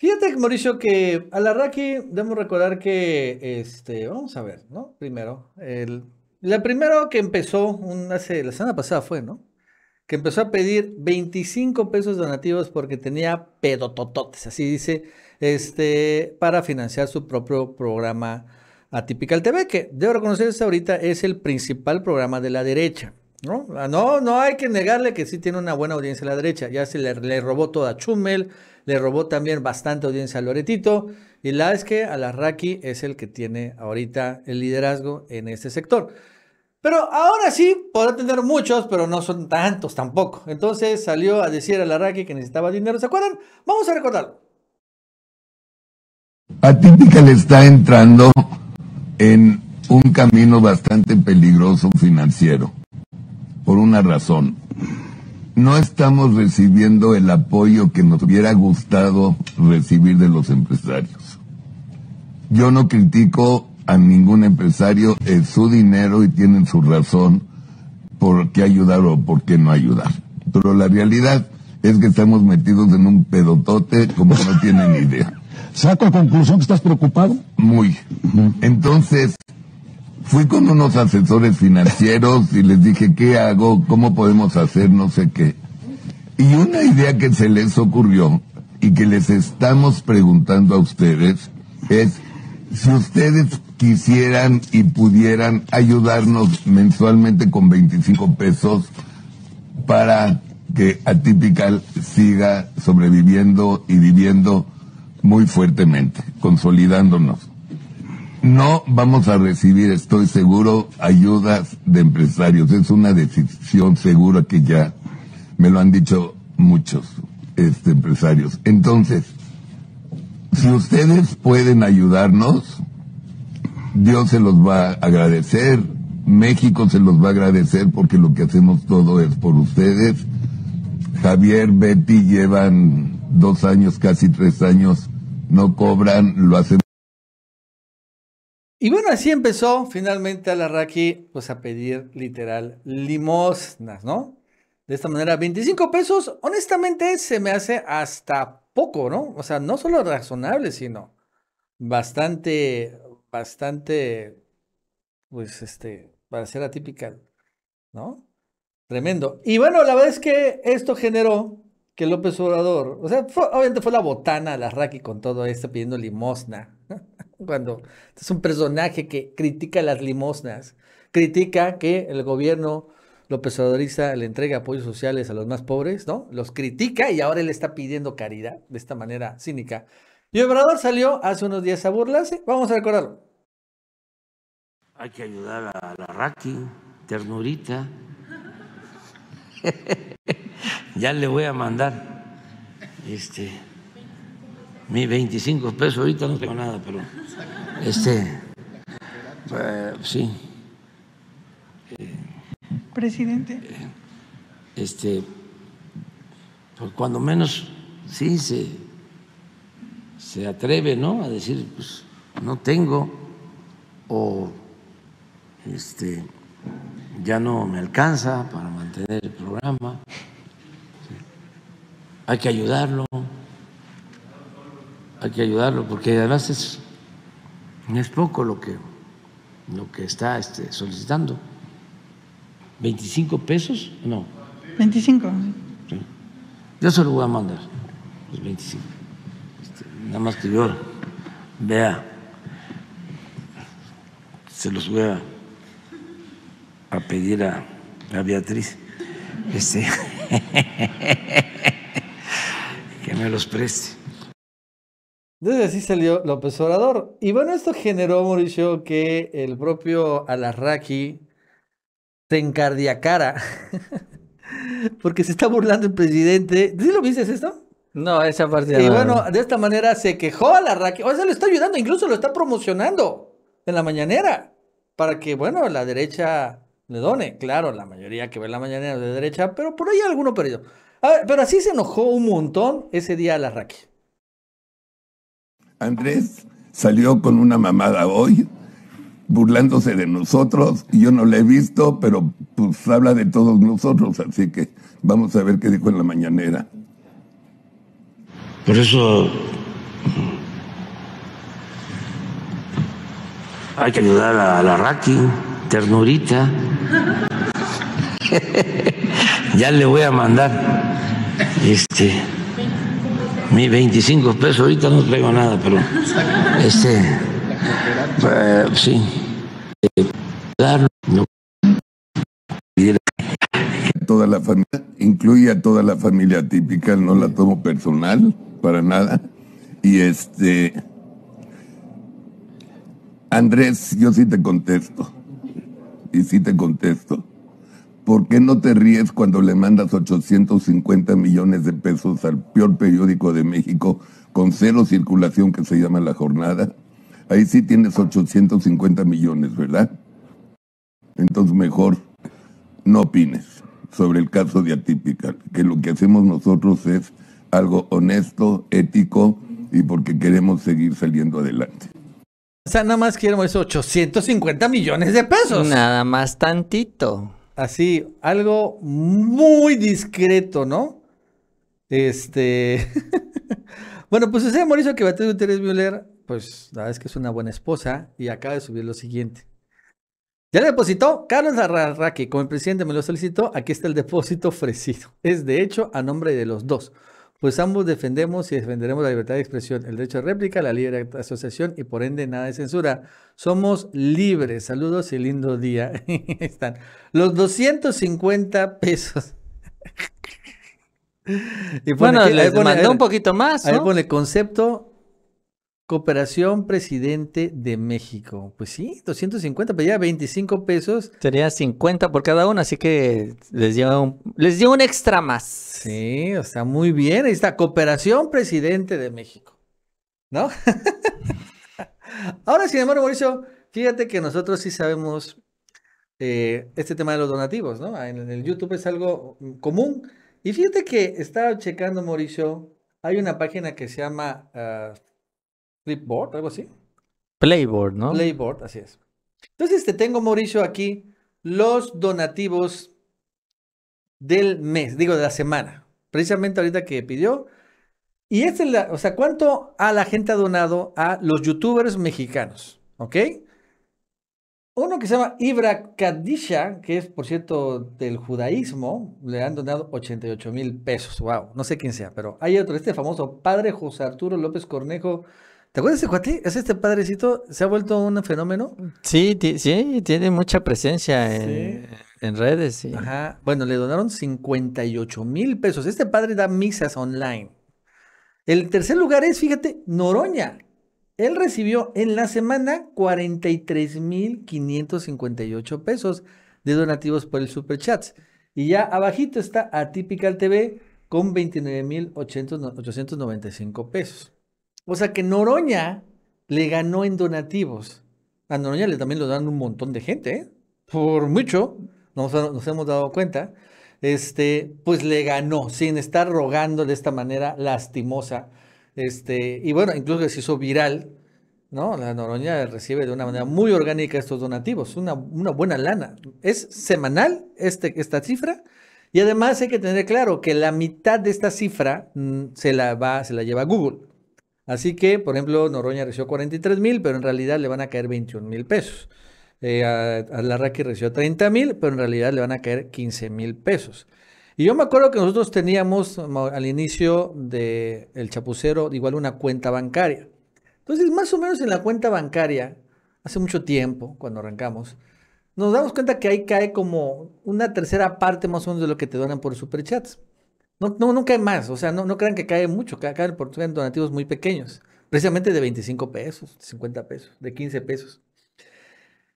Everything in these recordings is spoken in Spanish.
Fíjate, Mauricio, que a Raki, debemos recordar que, este, vamos a ver, ¿no? Primero, el, la primero que empezó, hace, la semana pasada fue, ¿no? Que empezó a pedir 25 pesos donativos porque tenía pedotototes, así dice, este, para financiar su propio programa Atypical TV, que debo reconocerse ahorita es el principal programa de la derecha. ¿no? Ah, no, no hay que negarle que sí tiene una buena audiencia la derecha. Ya se le, le robó toda Chumel, le robó también bastante audiencia a Loretito. Y la es que Alarraqui es el que tiene ahorita el liderazgo en este sector. Pero ahora sí, podrá tener muchos, pero no son tantos tampoco. Entonces salió a decir a Alarraqui que necesitaba dinero. ¿Se acuerdan? Vamos a recordarlo. Atípica le está entrando en un camino bastante peligroso financiero, por una razón no estamos recibiendo el apoyo que nos hubiera gustado recibir de los empresarios. Yo no critico a ningún empresario, en su dinero y tienen su razón por qué ayudar o por qué no ayudar. Pero la realidad es que estamos metidos en un pedotote como no tienen idea. ¿Saco a conclusión que estás preocupado? Muy. Entonces, fui con unos asesores financieros y les dije, ¿qué hago? ¿Cómo podemos hacer? No sé qué. Y una idea que se les ocurrió y que les estamos preguntando a ustedes es, si ustedes quisieran y pudieran ayudarnos mensualmente con 25 pesos para que Atypical siga sobreviviendo y viviendo muy fuertemente, consolidándonos. No vamos a recibir, estoy seguro, ayudas de empresarios. Es una decisión segura que ya me lo han dicho muchos este, empresarios. Entonces, si ustedes pueden ayudarnos, Dios se los va a agradecer, México se los va a agradecer porque lo que hacemos todo es por ustedes. Javier, Betty llevan dos años, casi tres años, no cobran, lo hacen. Y bueno, así empezó finalmente a Raki, pues, a pedir literal limosnas, ¿no? De esta manera, 25 pesos, honestamente, se me hace hasta poco, ¿no? O sea, no solo razonable, sino bastante, bastante, pues, este, para ser atípica, ¿no? Tremendo. Y bueno, la verdad es que esto generó que López Obrador, o sea, obviamente fue la botana la Raki con todo esto pidiendo limosna. cuando es un personaje que critica las limosnas, critica que el gobierno lo pesadoriza, le entrega apoyos sociales a los más pobres, ¿no? Los critica y ahora él está pidiendo caridad de esta manera cínica. Y Obrador salió hace unos días a burlarse, vamos a recordarlo. Hay que ayudar a la Raki, ternurita. ya le voy a mandar este mi 25 pesos ahorita no tengo nada, pero este, eh, sí. Presidente. Eh, este, pues cuando menos sí se, se atreve, ¿no? A decir, pues no tengo o este ya no me alcanza para mantener el programa. Hay que ayudarlo hay que ayudarlo, porque además es, poco lo que, lo que está este, solicitando. ¿25 pesos? No. 25. Sí. Yo se lo voy a mandar, los 25. Este, nada más que yo vea, se los voy a, pedir a, a Beatriz este, que me los preste. Entonces así salió López Obrador. Y bueno, esto generó, Mauricio, que el propio Alarraqui se encardiacara. Porque se está burlando el presidente. ¿Sí lo viste esto? No, esa parte. Y bueno, de esta manera se quejó Alarraqui. O sea, le está ayudando, incluso lo está promocionando en la mañanera. Para que, bueno, la derecha le done. Claro, la mayoría que ve la mañanera de derecha, pero por ahí alguno perdido. A ver, pero así se enojó un montón ese día Alarraqui. Andrés salió con una mamada hoy, burlándose de nosotros. Yo no le he visto, pero pues habla de todos nosotros, así que vamos a ver qué dijo en la mañanera. Por eso hay que ayudar a la Raki, ternurita. ya le voy a mandar este mi 25 pesos, ahorita no traigo nada, pero este, eh, sí, Toda la familia, incluye a toda la familia típica, no la tomo personal para nada. Y este, Andrés, yo sí te contesto, y sí te contesto. ¿Por qué no te ríes cuando le mandas 850 millones de pesos al peor periódico de México con cero circulación que se llama La Jornada? Ahí sí tienes 850 millones, ¿verdad? Entonces mejor no opines sobre el caso de Atípica, que lo que hacemos nosotros es algo honesto, ético y porque queremos seguir saliendo adelante. O sea, nada más quiero esos 850 millones de pesos. Nada más tantito así, algo muy discreto, ¿no? Este. bueno, pues ese que va que un interés Müller, pues la verdad es que es una buena esposa y acaba de subir lo siguiente. Ya le depositó Carlos Arraque, como el presidente me lo solicitó, aquí está el depósito ofrecido. Es de hecho a nombre de los dos pues ambos defendemos y defenderemos la libertad de expresión, el derecho de réplica, la libre asociación y por ende nada de censura. Somos libres. Saludos y lindo día. Están los 250 pesos. y bueno, les mandó un poquito más. ¿no? Ahí pone concepto Cooperación Presidente de México. Pues sí, 250, pero pues ya 25 pesos. Sería 50 por cada uno, así que les dio un, les dio un extra más. Sí, o sea, muy bien. Ahí está, Cooperación Presidente de México. ¿No? Ahora, sin embargo, Mauricio, fíjate que nosotros sí sabemos eh, este tema de los donativos, ¿no? En el YouTube es algo mm, común. Y fíjate que estaba checando, Mauricio, hay una página que se llama ah, Flipboard, algo así. Playboard, ¿no? Playboard, así es. Entonces te tengo, Mauricio, aquí los donativos del mes, digo de la semana. Precisamente ahorita que pidió. Y este, es la, o sea, ¿cuánto a la gente ha donado a los youtubers mexicanos? ¿Ok? Uno que se llama Ibra Kadisha, que es, por cierto, del judaísmo, le han donado 88 mil pesos. Wow, no sé quién sea, pero hay otro, este famoso padre José Arturo López Cornejo ¿Te acuerdas de ese cuate? Es este padrecito, se ha vuelto un fenómeno. Sí, sí, tiene mucha presencia en, redes. Sí. Ajá. Bueno, le donaron 58 mil pesos. Este padre da misas online. El tercer lugar es, fíjate, Noroña. Él recibió en la semana 43 mil 558 pesos de donativos por el Superchats. Y ya abajito está Atypical TV con 29 mil 895 pesos. O sea que Noroña le ganó en donativos. A Noroña le también lo dan un montón de gente, ¿eh? por mucho, nos, hemos dado cuenta. Este, pues le ganó, sin estar rogando de esta manera lastimosa. Este, y bueno, incluso se hizo viral, ¿no? La Noroña recibe de una manera muy orgánica estos donativos, una, buena lana. Es semanal este, esta cifra. Y además hay que tener claro que la mitad de esta cifra mm, se, la va, se la lleva Google. Así que, por ejemplo, Noroña recibió 43 mil, pero en realidad le van a caer 21 mil pesos. Eh, recibió 30 mil, pero en realidad le van a caer 15 mil pesos. Y yo me acuerdo que nosotros teníamos al inicio del chapucero igual una cuenta bancaria. Entonces, más o menos en la cuenta bancaria, hace mucho tiempo, cuando arrancamos, nos damos cuenta que ahí cae como una tercera parte más o menos de lo que te donan por superchats. No, no, cae más, o sea, no, crean que cae mucho, caen cae por en donativos muy pequeños, precisamente de 25 pesos, 50 pesos, de 15 pesos.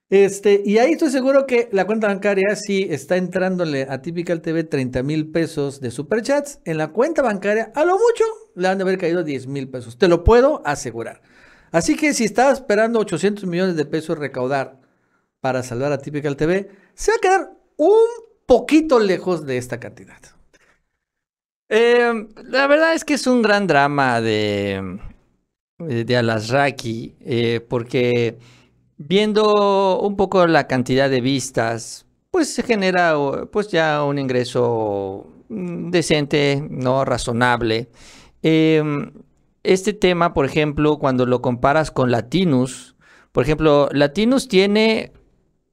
Este, y ahí estoy seguro que la cuenta bancaria, si está entrándole a Típical TV 30 mil pesos de superchats, en la cuenta bancaria a lo mucho le han de haber caído 10 mil pesos, te lo puedo asegurar. Así que si estás esperando 800 millones de pesos recaudar para salvar a Típical TV, se va a quedar un poquito lejos de esta cantidad. Em, la verdad es que es un gran drama de, eh, de Alasraki, eh, porque viendo un poco la cantidad de vistas, pues se genera pues ya un ingreso mm, decente, no razonable. Em, este tema, por ejemplo, cuando lo comparas con Latinus, por ejemplo, Latinus tiene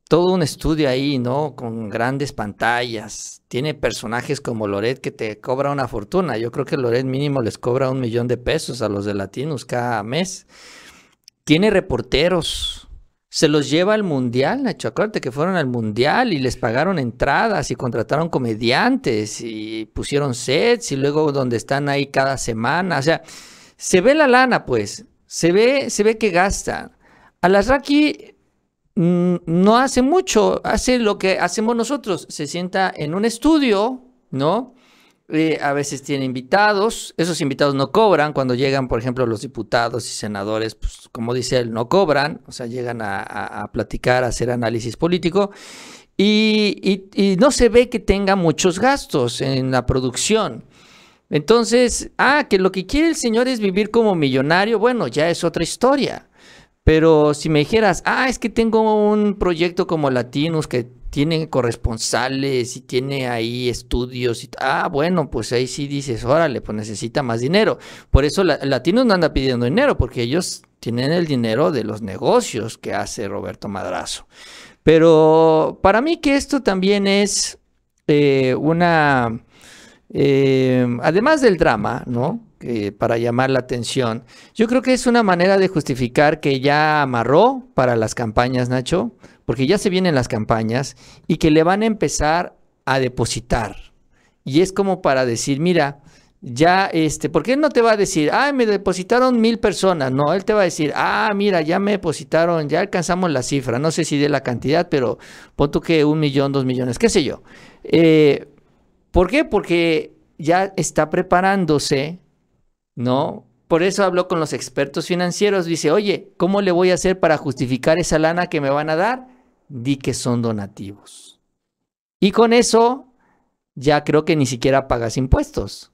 todo un estudio ahí, ¿no? Con grandes pantallas. Tiene personajes como Loret que te cobra una fortuna. Yo creo que Loret mínimo les cobra un millón de pesos a los de Latinos cada mes. Tiene reporteros. Se los lleva al mundial, Nacho. Acuérdate que fueron al mundial y les pagaron entradas y contrataron comediantes y pusieron sets y luego donde están ahí cada semana. O sea, se ve la lana, pues. Se ve, se ve que gasta. A las Raki Mm, no hace mucho, hace lo que hacemos nosotros, se sienta en un estudio, ¿no? Eh, a veces tiene invitados, esos invitados no cobran, cuando llegan, por ejemplo, los diputados y senadores, pues como dice él, no cobran, o sea, llegan a, platicar, a hacer análisis político, y, y, no se ve que tenga muchos gastos en la producción. Entonces, ah, que lo que quiere el señor es vivir como millonario, bueno, ya es otra historia. Pero si me dijeras, ah, es que tengo un proyecto como Latinos que tiene corresponsales y tiene ahí estudios. Y, ah, bueno, pues ahí sí dices, órale, pues necesita más dinero. Por eso Latinos no anda pidiendo dinero, porque ellos tienen el dinero de los negocios que hace Roberto Madrazo. Pero para mí que esto también es eh, una... Eh, además del drama, ¿no? Eh, para llamar la atención. Yo creo que es una manera de justificar que ya amarró para las campañas, Nacho, porque ya se vienen las campañas y que le van a empezar a depositar. Y es como para decir, mira, ya este, porque él no te va a decir, ah, me depositaron mil personas, no, él te va a decir, ah, mira, ya me depositaron, ya alcanzamos la cifra, no sé si de la cantidad, pero pon que un millón, dos millones, qué sé yo. Eh, ¿Por qué? Porque ya está preparándose ¿no? Por eso habló con los expertos financieros, dice, oye, ¿cómo le voy a hacer para justificar esa lana que me van a dar? Di que son donativos. Y con eso ya creo que ni siquiera pagas impuestos,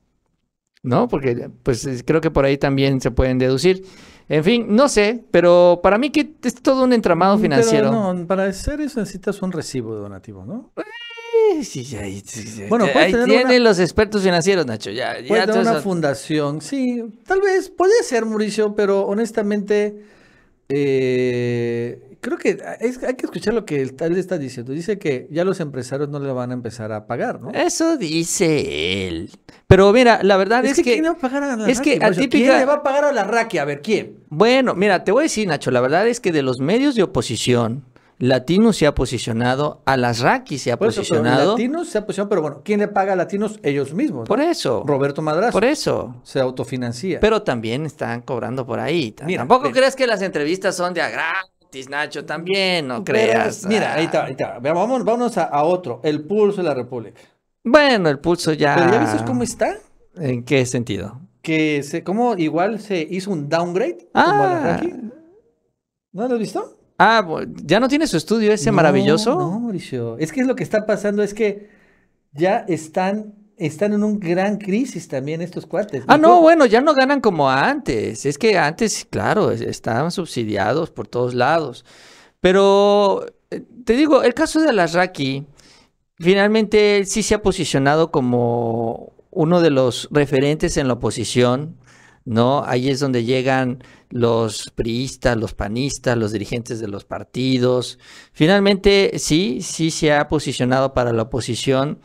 ¿no? Porque pues creo que por ahí también se pueden deducir. En fin, no sé, pero para mí que es todo un entramado financiero. no, para hacer eso necesitas un recibo de donativo, ¿no? Eh, sí, bueno, eh, ahí tienen los expertos financieros, Nacho. Ya, ya una fundación, sí. Tal vez, puede ser, Mauricio, pero honestamente, eh, creo que hay que escuchar lo que él, está diciendo. Dice que ya los empresarios no le van a empezar a pagar, ¿no? Eso dice él. Pero mira, la verdad es, que, es que ¿Quién le va a pagar a la raquia? A ver, ¿quién? Bueno, mira, te voy a decir, Nacho, la verdad es que de los medios de oposición Latinos se ha posicionado, a las a se ha posicionado. se ha posicionado, pero bueno, ¿quién le paga a Latinos? Ellos mismos. Por eso. Roberto Madrazo. Por eso. Se autofinancia. Pero también están cobrando por ahí. Mira, Tampoco crees que las entrevistas son de gratis, Nacho, también, no creas. Mira, ahí está, Vamos, vámonos a, otro, el pulso de la República. Bueno, el pulso ya. ¿Pero ya viste cómo está? ¿En qué sentido? Que se, como igual se hizo un downgrade. Ah. ¿No lo has visto? Ah, ¿ya no tiene su estudio ese maravilloso? No, Mauricio. Es que es lo que está pasando es que ya están, están en un gran crisis también estos cuates. Ah, no, bueno, ya no ganan como antes. Es que antes, claro, estaban subsidiados por todos lados. Pero eh, te digo, el caso de Alasraki, finalmente él sí se ha posicionado como uno de los referentes en la oposición ¿no? Ahí es donde llegan los priistas, los panistas, los dirigentes de los partidos. Finalmente, sí, sí se ha posicionado para la oposición.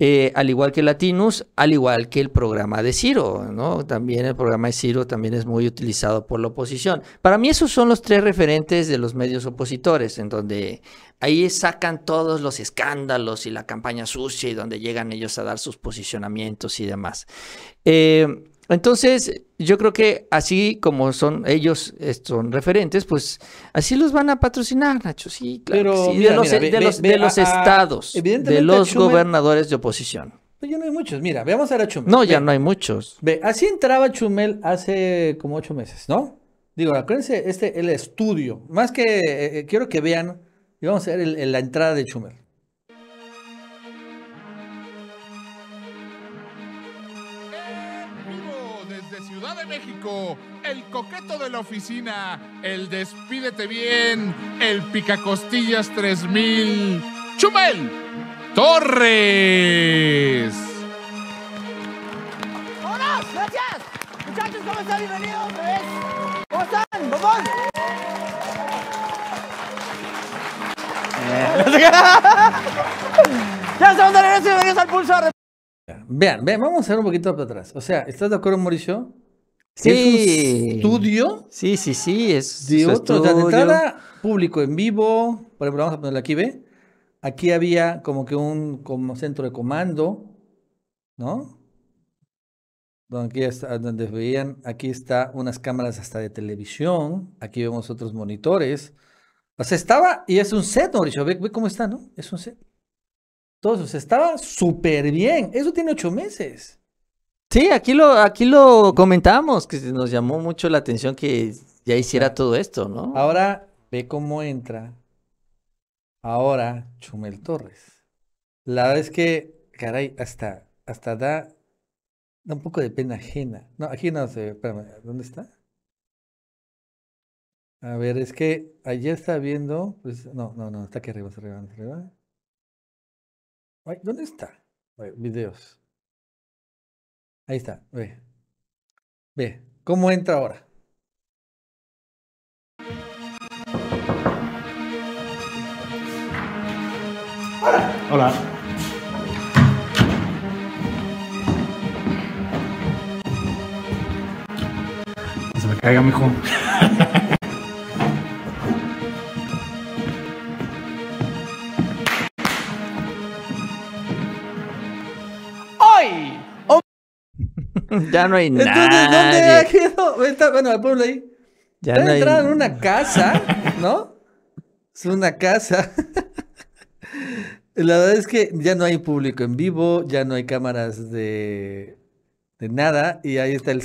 Eh, al igual que Latinus, al igual que el programa de Ciro, ¿no? También el programa de Ciro también es muy utilizado por la oposición. Para mí esos son los tres referentes de los medios opositores, en donde ahí sacan todos los escándalos y la campaña sucia y donde llegan ellos a dar sus posicionamientos y demás. Eh, entonces, yo creo que así como son ellos son referentes, pues así los van a patrocinar, Nacho. Sí, claro. de los, estados, de los gobernadores de oposición. Pues ya no hay muchos. Mira, veamos a Chumel. No, ya no hay muchos. Ve, así entraba Chumel hace como ocho meses, ¿no? Digo, acuérdense, este, el estudio. Más que eh, eh, quiero que vean, y vamos a ver la entrada de Chumel. el coqueto de la oficina, el despídete bien, el picacostillas 3000, Chumel Torres. ¡Hola! ¡Gracias! Muchachos, ¿cómo están? Bienvenidos ¿Cómo están? Eh. ya estamos de regreso, bienvenidos al pulso. Vean, vean, vamos a hacer un poquito para atrás. O sea, ¿estás de acuerdo, Mauricio? Sí. Es un estudio. Sí, sí, sí. Es de otro. de entrada, público en vivo. Por ejemplo, vamos a ponerlo aquí, ¿ve? Aquí había como que un como centro de comando, ¿no? Donde, está, ah, donde veían, aquí está unas cámaras hasta de televisión. Aquí vemos otros monitores. O sea, estaba, y es un set, Mauricio. Ve, ve cómo está, ¿no? Es un set. Entonces, estaba súper bien. Eso tiene ocho meses. Sí, aquí lo, aquí lo comentábamos, que nos llamó mucho la atención que ya hiciera todo esto, ¿no? Ahora ve cómo entra ahora Chumel Torres. La verdad es que, caray, hasta, hasta da, da un poco de pena ajena. No, aquí no se ve, espérame, ¿dónde está? A ver, es que allá está viendo, pues, no, no, no, está aquí arriba, arriba, arriba. ¿Dónde está? videos. Ahí está, ve. Ve, ¿cómo entra ahora? Hola. Hola. se me caiga, hijo. Ya no hay nada. Entonces, ¿dónde ha Está, bueno, al pueblo ahí. Ya no en una casa, ¿no? Es una casa. La verdad es que ya no hay público en vivo, ya no hay cámaras de, de nada, y ahí está el.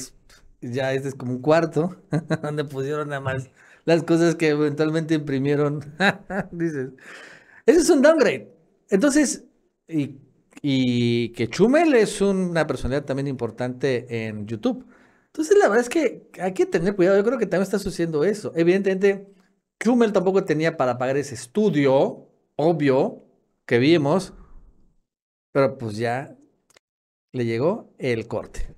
Ya este es como un cuarto, donde pusieron nada más las cosas que eventualmente imprimieron. Dices, ese es un downgrade. Entonces, y y que Chumel es una personalidad también importante en YouTube. Entonces, la verdad es que hay que tener cuidado. Yo creo que también está sucediendo eso. Evidentemente, Chumel tampoco tenía para pagar ese estudio, obvio, que vimos, pero pues ya le llegó el corte.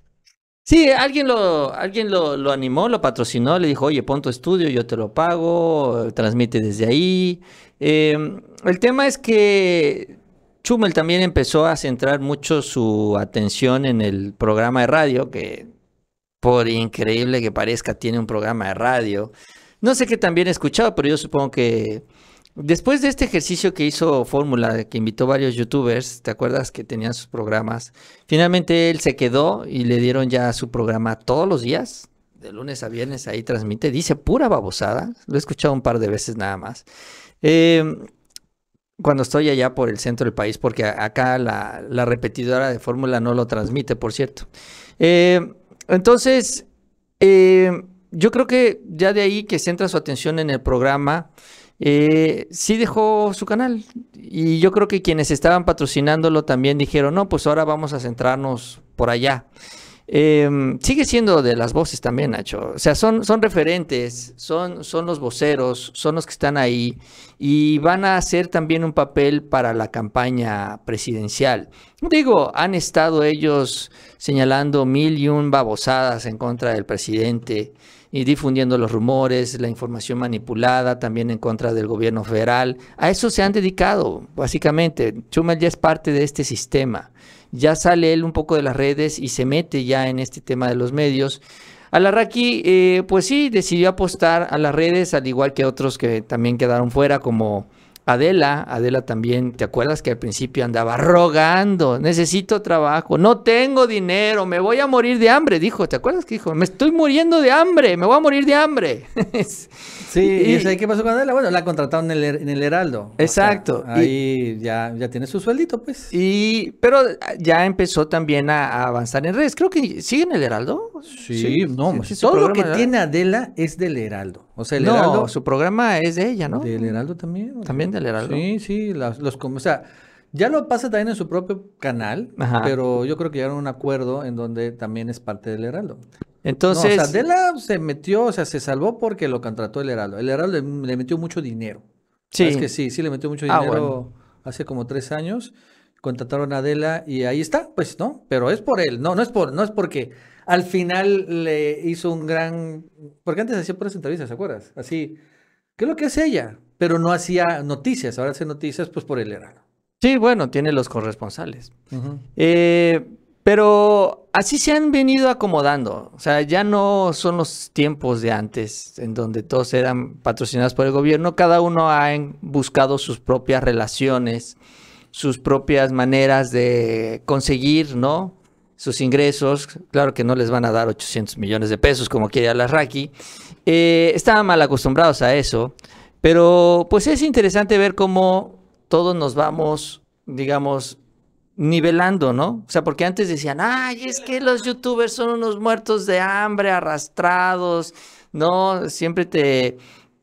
Sí, alguien lo, alguien lo, animó, lo patrocinó, le dijo, oye, pon tu estudio, yo te lo pago, transmite desde ahí. Em, el tema es que Chumel también empezó a centrar mucho su atención en el programa de radio, que por increíble que parezca tiene un programa de radio. No sé qué también he escuchado, pero yo supongo que después de este ejercicio que hizo Fórmula, que invitó varios youtubers, ¿te acuerdas que tenían sus programas? Finalmente él se quedó y le dieron ya su programa todos los días, de lunes a viernes ahí transmite, dice pura babosada, lo he escuchado un par de veces nada más. Eh, cuando estoy allá por el centro del país, porque acá la, repetidora de fórmula no lo transmite, por cierto. Eh, entonces, eh, yo creo que ya de ahí que centra su atención en el programa, eh, sí dejó su canal. Y yo creo que quienes estaban patrocinándolo también dijeron, no, pues ahora vamos a centrarnos por allá. Em, sigue siendo de las voces también, Nacho. O sea, son, son referentes, son, son los voceros, son los que están ahí y van a hacer también un papel para la campaña presidencial. Digo, han estado ellos señalando mil y un babosadas en contra del presidente y difundiendo los rumores, la información manipulada, también en contra del gobierno federal. A eso se han dedicado, básicamente. Chumel ya es parte de este sistema ya sale él un poco de las redes y se mete ya en este tema de los medios. Alarraqui, eh, pues sí, decidió apostar a las redes, al igual que otros que también quedaron fuera, como Adela, Adela también, ¿te acuerdas que al principio andaba rogando, necesito trabajo, no tengo dinero, me voy a morir de hambre? Dijo, ¿te acuerdas que dijo? Me estoy muriendo de hambre, me voy a morir de hambre. sí, y, ¿qué pasó con Adela? Bueno, la contrataron en el, en el Heraldo. Exacto. ahí ya, ya tiene su sueldito, pues. Y, pero ah, ya empezó también a avanzar en redes. Creo que sigue en el Heraldo. Pues, sí, no, pues, todo lo que tiene Adela es del Heraldo. O sea, el no, su programa es de ella, ¿no? Del Heraldo también. También del Heraldo. Sí, sí, los, o sea, ya lo pasa también en su propio canal, pero yo creo que llegaron a un acuerdo en donde también es parte del Heraldo. Entonces. No, Adela se metió, o sea, se salvó porque lo contrató el Heraldo. El Heraldo le, metió mucho dinero. Sí. Es que sí, sí le metió mucho ah, dinero hace como tres años. Contrataron a Adela y ahí está, pues, ¿no? Pero es por él, no, no es por, no es porque al final le hizo un gran. Porque antes hacía puras entrevistas, ¿se acuerdas? Así. ¿Qué es lo que hace ella? Pero no hacía noticias, ahora hace noticias pues por el verano. Sí, bueno, tiene los corresponsales. Eh, pero así se han venido acomodando. O sea, ya no son los tiempos de antes, en donde todos eran patrocinados por el gobierno. Cada uno ha buscado sus propias relaciones, sus propias maneras de conseguir, ¿no? sus ingresos, claro que no les van a dar 800 millones de pesos como quiere Alarraqui, eh, estaban mal acostumbrados a eso, pero pues es interesante ver cómo todos nos vamos, digamos, nivelando, ¿no? O sea, porque antes decían, ay, es que los youtubers son unos muertos de hambre, arrastrados, ¿no? Siempre te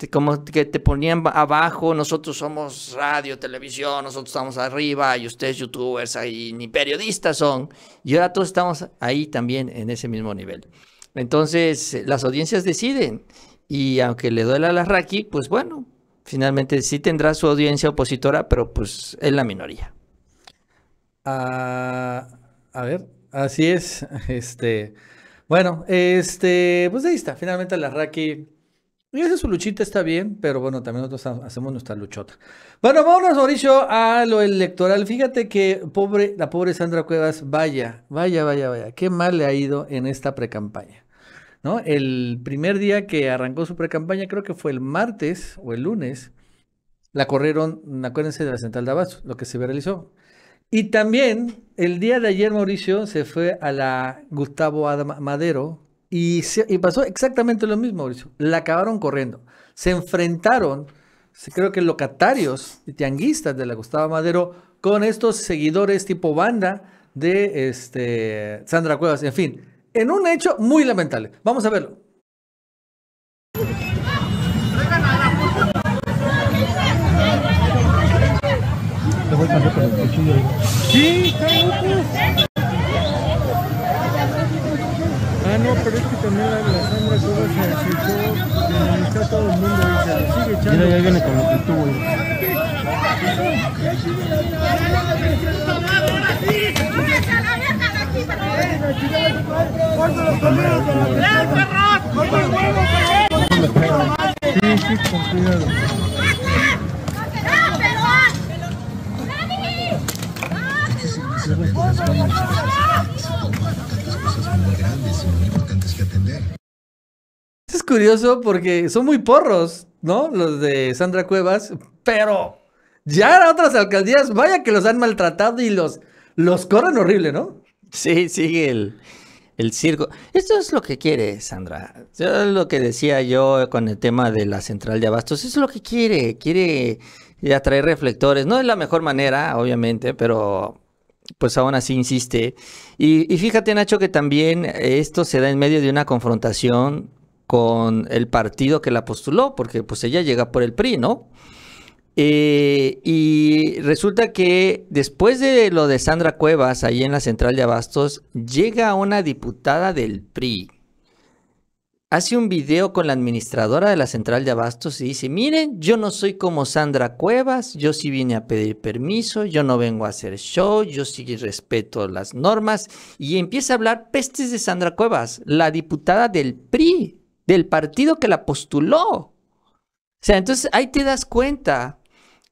como que te ponían abajo, nosotros somos radio, televisión, nosotros estamos arriba y ustedes youtubers ahí, ni periodistas son. Y ahora todos estamos ahí también en ese mismo nivel. Entonces, eh, las audiencias deciden. Y aunque le duela a la Raki, pues bueno, finalmente sí tendrá su audiencia opositora, pero pues es la minoría. Ah, a ver, así es. Este, bueno, este, pues ahí está. Finalmente la Raki y esa su luchita está bien, pero bueno, también nosotros hacemos nuestra luchota. Bueno, vámonos, Mauricio, a lo electoral. Fíjate que pobre, la pobre Sandra Cuevas, vaya, vaya, vaya, vaya, qué mal le ha ido en esta precampaña. ¿No? El primer día que arrancó su precampaña, creo que fue el martes o el lunes, la corrieron, acuérdense, de la central de Abasto, lo que se realizó. Y también el día de ayer, Mauricio se fue a la Gustavo Madero, y, pasó exactamente lo mismo, Mauricio. La acabaron corriendo. Se enfrentaron, creo que locatarios y tianguistas de la Gustavo Madero, con estos seguidores tipo banda de este, Sandra Cuevas. En fin, en un hecho muy lamentable. Vamos a verlo. Sí, pero es que también la, sangre toda se eh, está todo el mundo y se sigue echando. Mira, ya viene con lo que tuvo. Sí, sí, con Es curioso porque son muy porros, ¿no? Los de Sandra Cuevas, pero ya otras alcaldías, vaya que los han maltratado y los, los corren horrible, ¿no? Sí, sigue el, circo. Esto es lo que quiere Sandra. Es lo que decía yo con el tema de la central de abastos. Eso es lo que quiere. Quiere atraer reflectores. No es la mejor manera, obviamente, pero pues aún así insiste. Y, fíjate, Nacho, que también esto se da en medio de una confrontación con el partido que la postuló, porque pues ella llega por el PRI, ¿no? Eh, y resulta que después de lo de Sandra Cuevas, ahí en la central de Abastos, llega una diputada del PRI, hace un video con la administradora de la central de abastos y dice, miren, yo no soy como Sandra Cuevas, yo sí vine a pedir permiso, yo no vengo a hacer show, yo sí respeto las normas. Y empieza a hablar pestes de Sandra Cuevas, la diputada del PRI, del partido que la postuló. O sea, entonces ahí te das cuenta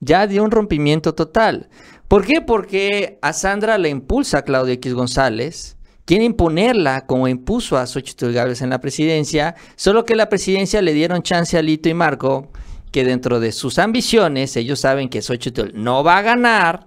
ya de un rompimiento total. ¿Por qué? Porque a Sandra la impulsa Claudia X González Quieren imponerla como impuso a Xochitl Gálvez en la presidencia, solo que la presidencia le dieron chance a Lito y Marco, que dentro de sus ambiciones, ellos saben que Xochitl no va a ganar,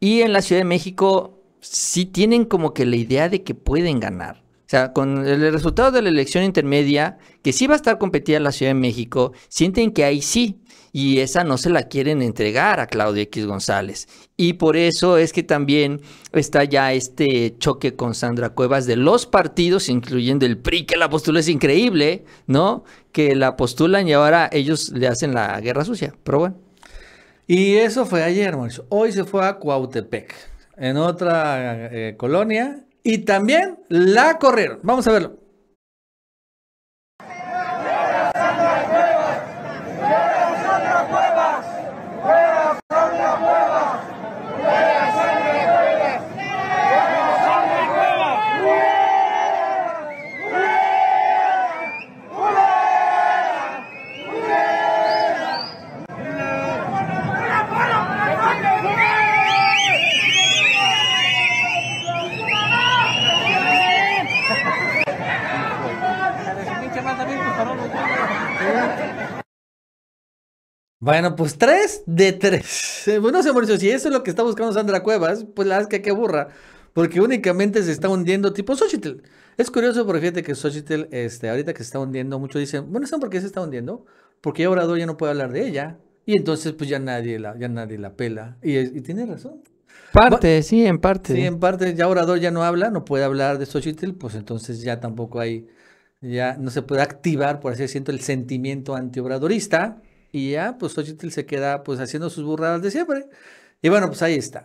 y en la Ciudad de México sí tienen como que la idea de que pueden ganar. O sea, con el resultado de la elección intermedia, que sí va a estar competida la Ciudad de México, sienten que ahí sí y esa no se la quieren entregar a Claudio X González. Y por eso es que también está ya este choque con Sandra Cuevas de los partidos, incluyendo el PRI, que la postula es increíble, ¿no? Que la postulan y ahora ellos le hacen la guerra sucia, pero bueno. Y eso fue ayer, Mauricio. Hoy se fue a Cuautepec, en otra eh, colonia, y también la corrieron. Vamos a verlo. Bueno, pues tres de tres. Bueno, pues, se Mauricio, si eso es lo que está buscando Sandra Cuevas, pues la verdad es que qué burra. Porque únicamente se está hundiendo tipo Xochitl. Es curioso porque fíjate que Xochitl, este, ahorita que se está hundiendo, muchos dicen, bueno, ¿saben por qué se está hundiendo? Porque ya Obrador ya no puede hablar de ella. Y entonces, pues ya nadie la, ya nadie la pela. Y, tiene razón. Parte, sí, en parte. Sí, en parte. Ya Obrador ya no habla, no puede hablar de Xochitl, pues entonces ya tampoco hay, ya no se puede activar, por así decirlo, el sentimiento antiobradorista. Y ya, pues Xochitl se queda pues haciendo sus burradas de siempre. Y bueno, pues ahí está.